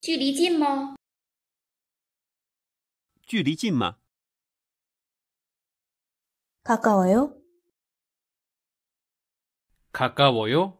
距离近吗？距离近吗？가까워요가까워요